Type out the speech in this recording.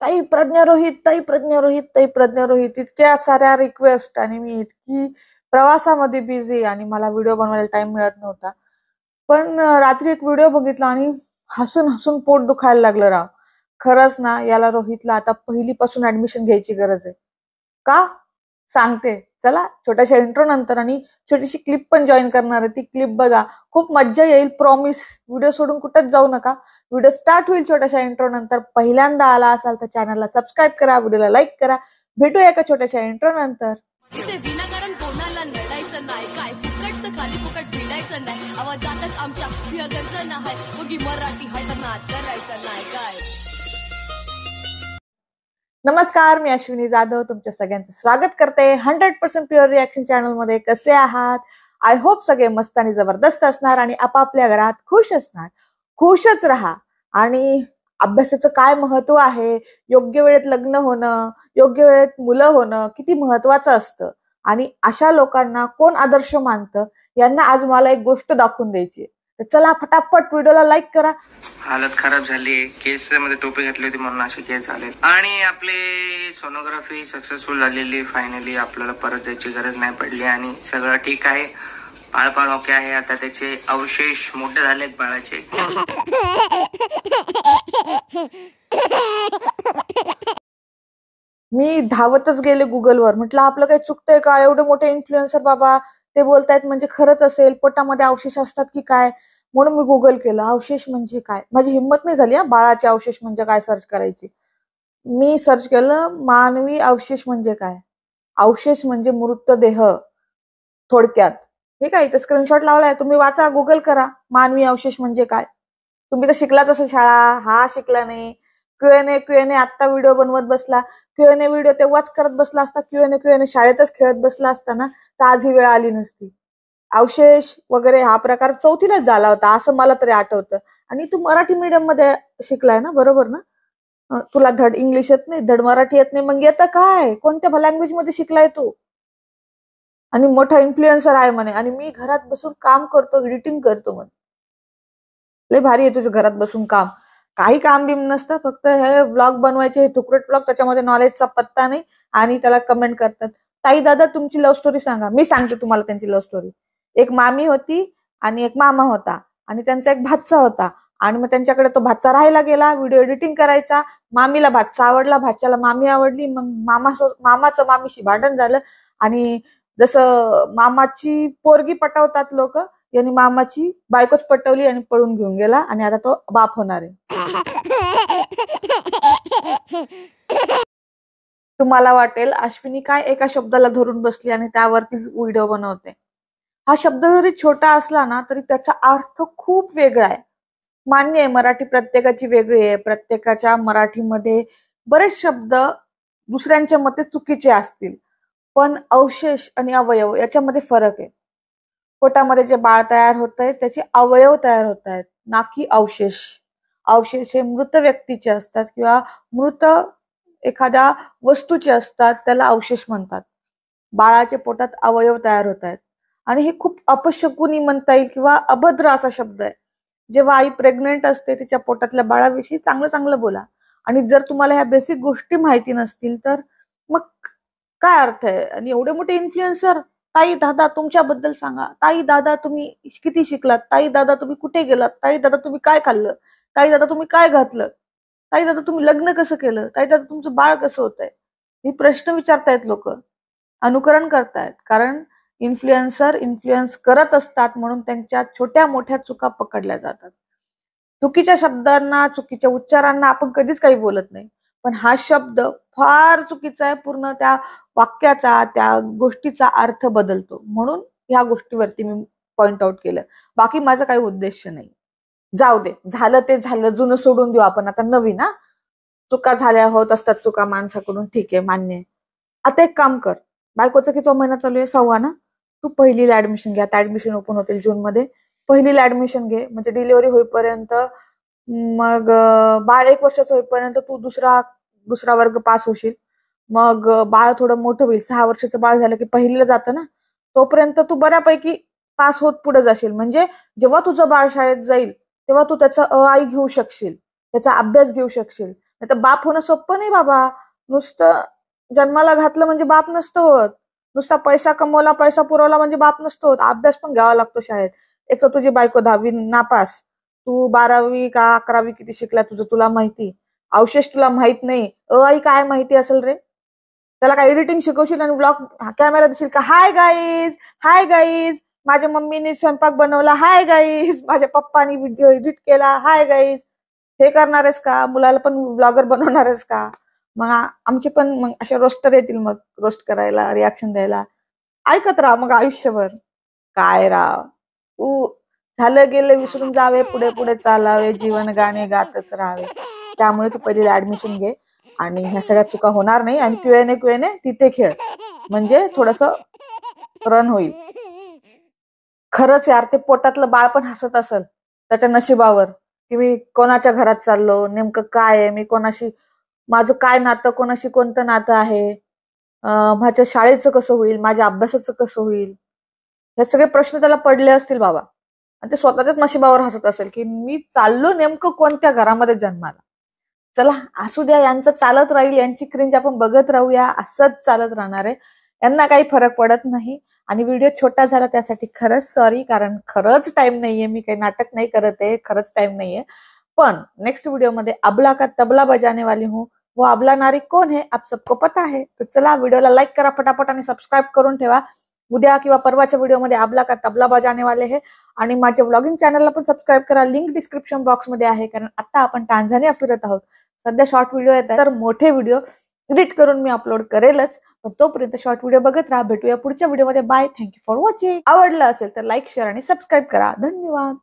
ताई प्रज्ञा रोहित ताई प्रज्ञा रोहित ताई प्रज्ञा रोहित इतक्या साऱ्या रिक्वेस्ट आणि मी इतकी प्रवासामध्ये बिझी आणि मला व्हिडिओ बनवायला टाइम मिळत नव्हता पण रात्री एक व्हिडिओ बघितला आणि हसून हसून पोट दुखायला लागलं राव खरंच ना याला रोहितला आता पहिलीपासून ऍडमिशन घ्यायची गरज आहे का सांगते चला छोट्याशा इंट्रो नंतर आणि छोटीशी क्लिप पण जॉईन करणार आहे ती क्लिप बघा खूप मज्जा येईल प्रॉमिस व्हिडिओ सोडून कुठंच जाऊ नका व्हिडिओ स्टार्ट होईल छोट्याशा इंट्रो नंतर पहिल्यांदा आला असाल तर चॅनलला सबस्क्राईब करा व्हिडिओला लाईक करा भेटूया एका छोट्याशा इंट्रो नंतर नाही काय फुकटचं खाली फुकट नाही आमच्या मराठी करायचं नाही काय नमस्कार मी अश्विनी जाधव तुमच्या सगळ्यांचं स्वागत करते हंड्रेड पर्सेंट प्युअर रिॲक्शन मध्ये कसे आहात आय होप सगळे मस्त आणि जबरदस्त असणार आणि आपापल्या घरात खुश असणार खुशच राहा आणि अभ्यासाचं काय महत्व आहे योग्य वेळेत लग्न होणं योग्य वेळेत मुलं होणं किती महत्वाचं असतं आणि अशा लोकांना कोण आदर्श मानतं यांना आज मला एक गोष्ट दाखवून द्यायची तर चला फटाफट व्हिडिओला लाईक करा हालत खराब झाली केस मध्ये टोपी घातली होती म्हणून अशी केस झाले आणि आपले सोनोग्राफी सक्सेसफुल झालेली फायनली आपल्याला परत जायची गरज नाही पडली आणि सगळं ठीक आहे पाळपाळ ओके आहे आता त्याचे अवशेष मोठे झालेत बाळाचे मी धावतच गेले गुगलवर म्हटलं आपलं काही चुकतंय का एवढे मोठे इन्फ्लुएन्सर बाबा ते बोलतायत म्हणजे खरंच असेल पोटामध्ये अवशेष असतात की काय म्हणून मी गुगल केलं अवशेष म्हणजे काय माझी हिंमत नाही झाली बाळाचे अवशेष म्हणजे काय सर्च करायची मी सर्च केलं मानवी अवशेष म्हणजे काय अवशेष म्हणजे मृतदेह थोडक्यात ठीक आहे इथं स्क्रीनशॉट लावलाय तुम्ही वाचा गुगल करा मानवी अवशेष म्हणजे काय तुम्ही तर शिकलाच असेल शाळा हा शिकला नाही क्यूएनए क्यूएनए आत्ता व्हिडिओ बनवत बसला क्यूएनए व्हिडिओ तेव्हाच करत बसला असता क्यूएनए क्यूएनए शाळेतच खेळत बसला असता ना तर आज ही वेळ आली नसती अवशेष वगैरे हा प्रकार चौथीलाच झाला होता असं मला तरी आठवतं आणि तू मराठी मीडियम मध्ये शिकलाय ना बरोबर ना तुला धड इंग्लिश येत नाही धड मराठी येत नाही मग येतं काय कोणत्या लँग्वेज मध्ये शिकलाय तू आणि मोठा इन्फ्लुएन्सर आहे म्हणे आणि मी घरात बसून काम करतो एडिटिंग करतो म्हणे लय भारी आहे तुझं घरात बसून काम काही काम बिम नसतं फक्त हे ब्लॉग बनवायचे हे तुकडट ब्लॉग त्याच्यामध्ये नॉलेजचा पत्ता नाही आणि त्याला कमेंट करतात ताई दादा तुमची लव्ह स्टोरी सांगा मी सांगते तुम्हाला त्यांची लव्ह स्टोरी एक मामी होती आणि एक मामा होता आणि त्यांचा एक भातसा होता आणि मग त्यांच्याकडे तो भातचा राहायला गेला व्हिडिओ एडिटिंग करायचा मामीला भातसा आवडला भातच्याला मामी आवडली मग मामा मामाचं मामीशी भांडण झालं आणि जसं मामाची पोरगी पटवतात लोक यांनी मामाची बायकोच पटवली आणि पळून घेऊन गेला आणि आता तो बाप होणार आहे तुम्हाला वाटेल अश्विनी काय एका शब्दाला धरून बसली आणि त्यावरतीच व्हिडिओ बनवते हा शब्द जरी छोटा असला ना तरी त्याचा अर्थ खूप वेगळा आहे मान्य आहे मराठी प्रत्येकाची वेगळी आहे प्रत्येकाच्या मराठीमध्ये बरेच शब्द दुसऱ्यांच्या मते चुकीचे असतील पण अवशेष आणि अवयव याच्यामध्ये फरक आहे पोटामध्ये जे बाळ तयार होत आहे त्याचे अवयव तयार होत आहेत की अवशेष अवशेष हे मृत व्यक्तीचे असतात किंवा मृत एखाद्या वस्तूचे असतात त्याला अवशेष म्हणतात बाळाचे पोटात अवयव तयार होत आहेत आणि हे खूप अपशकुनी म्हणता येईल किंवा अभद्र असा शब्द आहे जेव्हा आई प्रेग्नेंट असते तिच्या पोटातल्या बाळाविषयी चांगलं चांगलं बोला आणि जर तुम्हाला ह्या बेसिक गोष्टी माहिती नसतील तर मग काय अर्थ आहे आणि एवढे मोठे इन्फ्लुएन्सर ताई दादा तुमच्याबद्दल सांगा ताई दादा तुम्ही किती शिकलात ताई दादा तुम्ही कुठे गेलात ताई दादा तुम्ही काय खाल्लं ताई दादा तुम्ही काय घातलं ताई दादा तुम्ही लग्न कसं केलं ताई दादा तुमचं बाळ कसं आहे हे प्रश्न विचारतायत लोक अनुकरण करतायत कारण इन्फ्लुएन्सर इन्फ्लुएन्स करत असतात म्हणून त्यांच्या छोट्या मोठ्या चुका पकडल्या जातात चुकीच्या शब्दांना चुकीच्या उच्चारांना आपण कधीच काही बोलत नाही पण हा शब्द फार चुकीचं आहे पूर्ण त्या वाक्याचा त्या गोष्टीचा अर्थ बदलतो म्हणून ह्या गोष्टीवरती मी पॉइंट आउट केलं बाकी माझा काही उद्देश नाही जाऊ दे झालं ते झालं जुनं सोडून देऊ आपण आता नवीन हा चुका झाल्या होत असतात चुका माणसाकडून ठीक आहे मान्य आता एक काम कर बायकोचा किती महिना चालू आहे सव्वा ना तू पहिलीला ऍडमिशन घे आता ऍडमिशन ओपन होतील जून मध्ये पहिलीला ऍडमिशन घे म्हणजे डिलिव्हरी होईपर्यंत मग बाळ एक वर्षाचं होईपर्यंत तू दुसरा दुसरा वर्ग पास होशील मग बाळ थोडं मोठं होईल सहा वर्षाचं बाळ झालं की पहिलीला जातं ना तोपर्यंत तू बऱ्यापैकी पास होत पुढे जाशील म्हणजे जेव्हा तुझं बाळ शाळेत जाईल तेव्हा तू त्याचा अ आई घेऊ शकशील त्याचा अभ्यास घेऊ शकशील नाही तर बाप होणं सोपं नाही बाबा नुसतं जन्माला घातलं म्हणजे बाप नसतं होत नुसता पैसा कमवला पैसा पुरवला म्हणजे बाप नसतो होत अभ्यास पण घ्यावा लागतो शाळेत एक तर तुझी बायको दहावी नापास तू बारावी का अकरावी किती शिकला तुझं तुला माहिती अवशेष तुला माहित नाही अ आई काय माहिती असेल रे त्याला काय एडिटिंग शिकवशील आणि ब्लॉग कॅमेरा देशील का हाय गाईज हाय गाईज माझ्या मम्मीने स्वयंपाक बनवला हाय गाईज माझ्या पप्पानी व्हिडिओ एडिट केला हाय गाईज हे करणार आहेस का मुलाला पण ब्लॉगर बनवणार आहेस का मग आमचे पण मग असे रोस्टर येतील मग रोस्ट करायला रिॲक्शन द्यायला ऐकत राहा मग आयुष्यभर काय राव तू झालं गेलं विसरून जावे पुढे पुढे चालावे जीवन गाणे गातच राहावे त्यामुळे तू पहिले ऍडमिशन घे आणि ह्या सगळ्या चुका होणार नाही आणि क्युएने क्युएने तिथे खेळ म्हणजे थोडस रन होईल खरंच यार ते पोटातलं बाळ पण हसत असेल त्याच्या नशिबावर की मी कोणाच्या घरात चाललो नेमकं काय आहे मी कोणाशी माझं काय नातं कोणाशी कोणतं नातं आहे माझ्या शाळेचं कसं होईल माझ्या अभ्यासाचं कसं होईल हे सगळे प्रश्न त्याला पडले असतील बाबा आणि ते स्वतःच्याच नशिबावर हसत असेल की मी चाललो नेमकं कोणत्या घरामध्ये जन्माला चला असू द्या यांचं चालत राहील यांची क्रिंज आपण बघत राहूया असंच चालत राहणार आहे यांना काही फरक पडत नाही आणि व्हिडिओ छोटा झाला त्यासाठी खरंच सॉरी कारण खरंच टाइम नाहीये मी काही नाटक नाही करत आहे खरंच टाइम नाहीये पण नेक्स्ट व्हिडिओमध्ये अबला का तबला बजाने वाली हूँ वो अबला नारी कोण आहे आप सबको पता आहे तर चला व्हिडिओला लाईक करा फटाफट आणि सबस्क्राईब करून ठेवा उद्या किंवा परवाच्या व्हिडिओमध्ये आबला का तबला बजाने वाले हे आणि माझ्या ब्लॉगिंग चॅनलला पण सबस्क्राईब करा लिंक डिस्क्रिप्शन बॉक्समध्ये आहे कारण आता आपण टांझानिया फिरत आहोत सध्या शॉर्ट व्हिडिओ येतात तर मोठे व्हिडिओ एडिट करून मी अपलोड करेलच पण तोपर्यंत शॉर्ट व्हिडिओ बघत राहा भेटूया पुढच्या व्हिडिओमध्ये बाय थँक्यू फॉर वॉचिंग आवडलं असेल तर लाईक शेअर आणि सबस्क्राईब करा धन्यवाद